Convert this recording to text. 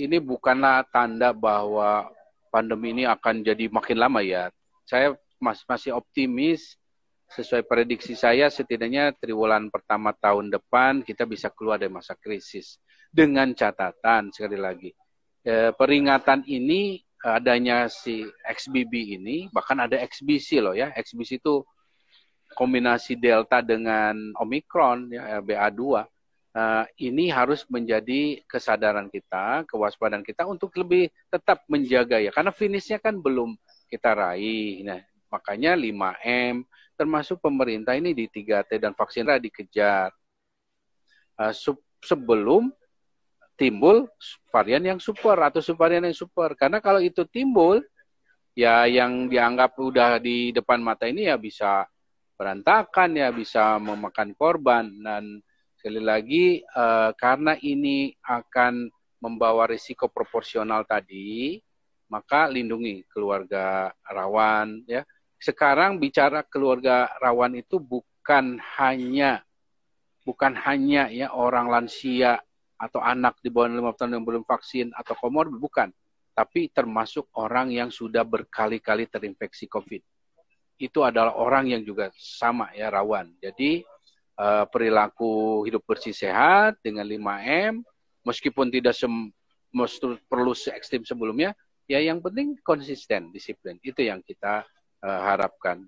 ini bukanlah tanda bahwa pandemi ini akan jadi makin lama ya. Saya masih masih optimis sesuai prediksi saya setidaknya triwulan pertama tahun depan kita bisa keluar dari masa krisis dengan catatan sekali lagi eh, peringatan ini adanya si XBB ini bahkan ada XBC loh ya XBC itu kombinasi delta dengan omikron ya BA2 Eh, ini harus menjadi kesadaran kita, kewaspadaan kita untuk lebih tetap menjaga ya. Karena finishnya kan belum kita raih. Nah, makanya 5M termasuk pemerintah ini di 3T dan vaksin dikejar. Eh, sebelum timbul varian yang super atau subvarian yang super. Karena kalau itu timbul, ya yang dianggap udah di depan mata ini ya bisa berantakan ya bisa memakan korban dan Sekali lagi, uh, karena ini akan membawa risiko proporsional tadi, maka lindungi keluarga rawan. Ya, sekarang bicara keluarga rawan itu bukan hanya bukan hanya ya orang lansia atau anak di bawah lima tahun yang belum vaksin atau komor bukan, tapi termasuk orang yang sudah berkali-kali terinfeksi COVID. Itu adalah orang yang juga sama ya rawan. Jadi Eh, perilaku hidup bersih sehat dengan 5M meskipun tidak sem perlu se ekstrim sebelumnya ya yang penting konsisten disiplin itu yang kita uh, harapkan